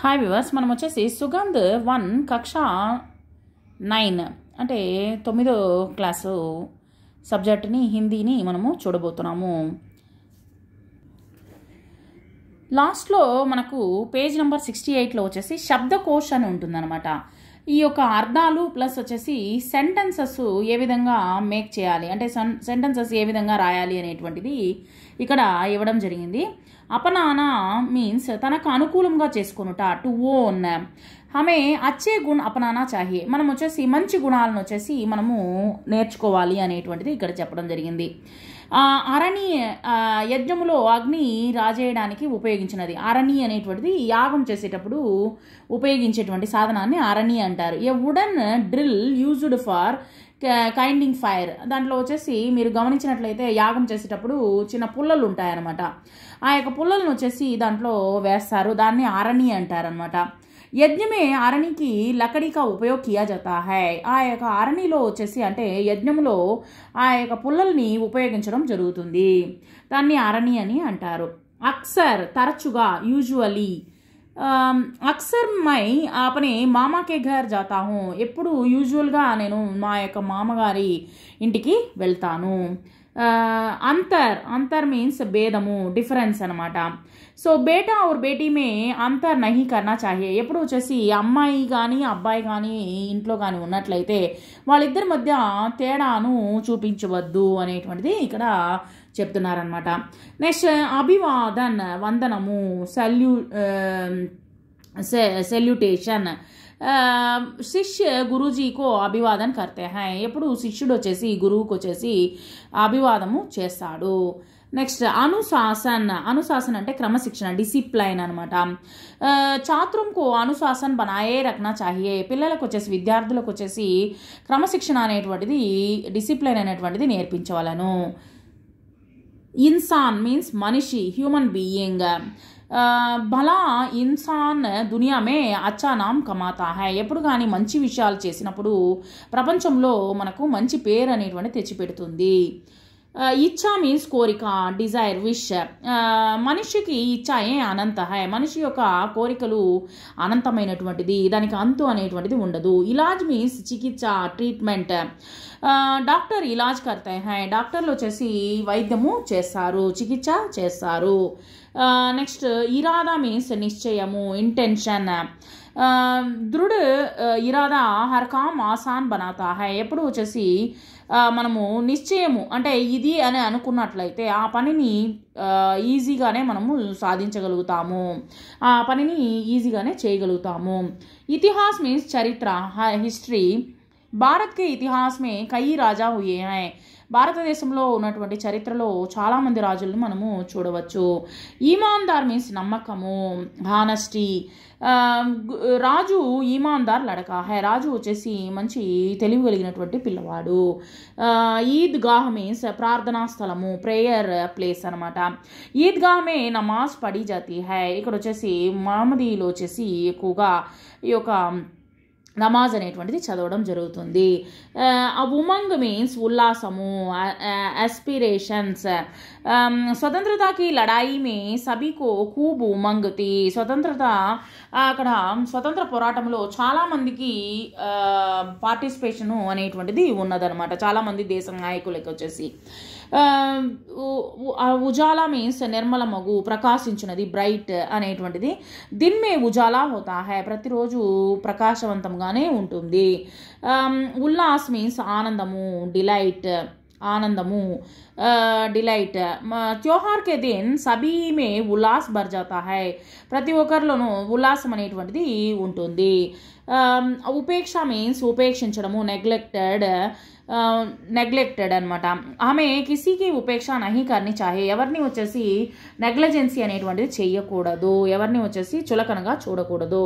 hi viewers మనం వచ్చేసి సుగంధ్ one కక్ష నైన్ అంటే తొమ్మిదో క్లాసు సబ్జెక్ట్ని హిందీని మనము చూడబోతున్నాము లాస్ట్లో మనకు పేజ్ నెంబర్ సిక్స్టీ ఎయిట్లో వచ్చేసి శబ్దకోశ అని ఉంటుందన్నమాట ఈ యొక్క అర్థాలు ప్లస్ వచ్చేసి సెంటెన్సెస్ ఏ విధంగా మేక్ చేయాలి అంటే సన్ సెంటెన్సెస్ ఏ విధంగా రాయాలి అనేటువంటిది ఇక్కడ ఇవ్వడం జరిగింది అపనాన మీన్స్ తనకు అనుకూలంగా చేసుకునుట టు ఓన్ హమే అచ్చే గుణ్ అపనానా చాహియే మనం వచ్చేసి మంచి గుణాలను వచ్చేసి మనము నేర్చుకోవాలి అనేటువంటిది ఇక్కడ చెప్పడం జరిగింది అరణి యజ్ఞములో అగ్ని రాజేయడానికి ఉపయోగించినది అరణి అనేటువంటిది యాగం చేసేటప్పుడు ఉపయోగించేటువంటి సాధనాన్ని అరణి అంటారు a wooden drill used for kindling fire దాంట్లో వచ్చేసి మీరు గమనించినట్లయితే యాగం చేసేటప్పుడు చిన్న పుల్లలు ఉంటాయన్నమాట ఆ యొక్క పుల్లలను వచ్చేసి దాంట్లో వేస్తారు దాన్ని అరణి అంటారనమాట యజ్ఞ మే ఆరణికి లకడిక ఉపయోగ కియా జతా హై ఆ యొక్క ఆరణిలో వచ్చేసి అంటే యజ్ఞంలో ఆ యొక్క పుల్లల్ని ఉపయోగించడం జరుగుతుంది దాన్ని ఆరణి అని అంటారు అక్సర్ తరచుగా యూజువలీ అక్సర్ మై ఆపనే మామాకే ఘర్ జాతాహు ఎప్పుడు యూజువల్గా నేను మా యొక్క మామగారి ఇంటికి వెళ్తాను అంతర్ అంతర్ మీన్స్ భేదము డిఫరెన్స్ అనమాట సో బేటా ఓర్ బేటీ మే అంతర్ నహి కన్నా చాహే ఎప్పుడు వచ్చేసి అమ్మాయి కానీ అబ్బాయి కానీ ఇంట్లో కానీ ఉన్నట్లయితే వాళ్ళిద్దరి మధ్య తేడాను చూపించవద్దు అనేటువంటిది ఇక్కడ చెప్తున్నారనమాట నెక్స్ట్ అభివాదన్ వందనము సల్యూ సెల్యుటేషన్ శిష్య గురుజీకు అభివాదం కర్తే హాయ్ ఎప్పుడు శిష్యుడు వచ్చేసి గురువుకు వచ్చేసి అభివాదము చేస్తాడు నెక్స్ట్ అనుశాసన్ అనుశాసన్ అంటే క్రమశిక్షణ డిసిప్లైన్ అనమాట చాతురంకు అనుశాసన్ బనాయే రక్న చాహియే పిల్లలకు వచ్చేసి విద్యార్థులకు వచ్చేసి క్రమశిక్షణ అనేటువంటిది డిసిప్లైన్ అనేటువంటిది నేర్పించవలను ఇన్సాన్ మీన్స్ మనిషి హ్యూమన్ బీయింగ్ భలా ఇన్సాన్ దునియామే అచ్చానాం కమాతా హై ఎప్పుడు కానీ మంచి విషయాలు చేసినప్పుడు ప్రపంచంలో మనకు మంచి పేరు అనేటువంటి తెచ్చిపెడుతుంది ఇచ్చా మీన్స్ కోరిక డిజైర్ విష్ మనిషికి ఇచ్చా ఏ అనంత మనిషి యొక్క కోరికలు అనంతమైనటువంటిది దానికి అంతు అనేటువంటిది ఉండదు ఇలాజ్ మీన్స్ చికిత్స ట్రీట్మెంట్ డాక్టర్ ఇలాజ్ కర్తే హై డాక్టర్లు వచ్చేసి వైద్యము చేస్తారు చికిత్స చేస్తారు నెక్స్ట్ ఇరాదా మీన్స్ నిశ్చయము ఇంటెన్షన్ దృఢ ఇరాదా హర్కాం ఆసాన్ బనాతా హై ఎప్పుడు వచ్చేసి మనము నిశ్చయము అంటే ఇది అని అనుకున్నట్లయితే ఆ పనిని ఈజీగానే మనము సాధించగలుగుతాము ఆ పనిని ఈజీగానే చేయగలుగుతాము ఇతిహాస్ మీన్స్ చరిత్ర హిస్టరీ భారత్కి ఇతిహాస్మే కయ్యి రాజా హుయే హై భారతదేశంలో ఉన్నటువంటి చరిత్రలో చాలామంది రాజులను మనము చూడవచ్చు ఈమాందార్ మీన్స్ నమ్మకము హానెస్టీ రాజు ఈమాందార్ లడక హై రాజు వచ్చేసి మంచి తెలివి కలిగినటువంటి పిల్లవాడు ఈద్గాహ్ మీన్స్ ప్రార్థనా స్థలము ప్రేయర్ ప్లేస్ అనమాట మే నమాజ్ పడి జాతి హై ఇక్కడ వచ్చేసి మామదీలో వచ్చేసి ఎక్కువగా ఈ యొక్క నమాజ్ అనేటువంటిది చదవడం జరుగుతుంది ఆ ఉమంగ్ మీన్స్ ఉల్లాసము ఎస్పిరేషన్స్ స్వతంత్రతకి లడాయిమే కో కూబ్ ఉమంగ్ తి స్వతంత్రత అక్కడ స్వతంత్ర పోరాటంలో చాలామందికి పార్టిసిపేషను అనేటువంటిది ఉన్నదనమాట చాలామంది దేశ నాయకులకి వచ్చేసి ఉజాలా మీన్స్ నిర్మల మగు ప్రకాశించినది బ్రైట్ అనేటువంటిది దిన్మే ఉజాలా హోతా హై ప్రతిరోజు ప్రకాశవంతంగా ఆనందంగానే ఉంటుంది ఉల్లాస్ మీన్స్ ఆనందము డిలైట్ ఆనందము డిలైట్ త్యోహార్ కే దిన్ సభీమే ఉల్లాస్ భర్జాతా హై ప్రతి ఒక్కరిలోనూ ఉల్లాసం అనేటువంటిది ఉంటుంది Um, ఉపేక్ష మీన్స్ ఉపేక్షించడము నెగ్లెక్టెడ్ నెగ్లెక్టెడ్ అనమాట ఆమె కిసీకి ఉపేక్ష నహి కర్ని చాహే ఎవరిని వచ్చేసి నెగ్లజెన్సీ అనేటువంటిది చేయకూడదు ఎవరిని వచ్చేసి చులకనగా చూడకూడదు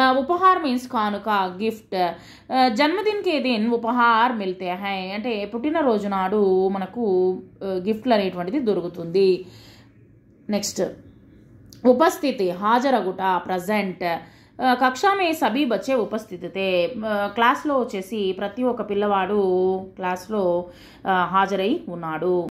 uh, ఉపహార్ మీన్స్ కానుక గిఫ్ట్ uh, జన్మదిన్ కే దిన్ ఉపహార్ మిల్తే హై అంటే పుట్టినరోజు నాడు మనకు గిఫ్ట్లు uh, అనేటువంటిది దొరుకుతుంది నెక్స్ట్ ఉపస్థితి హాజరగుట ప్రజెంట్ కక్షా మే సభీ బచ్చే ఉపస్థితితే క్లాస్లో వచ్చేసి ప్రతి ఒక్క పిల్లవాడు క్లాస్లో హాజరై ఉన్నాడు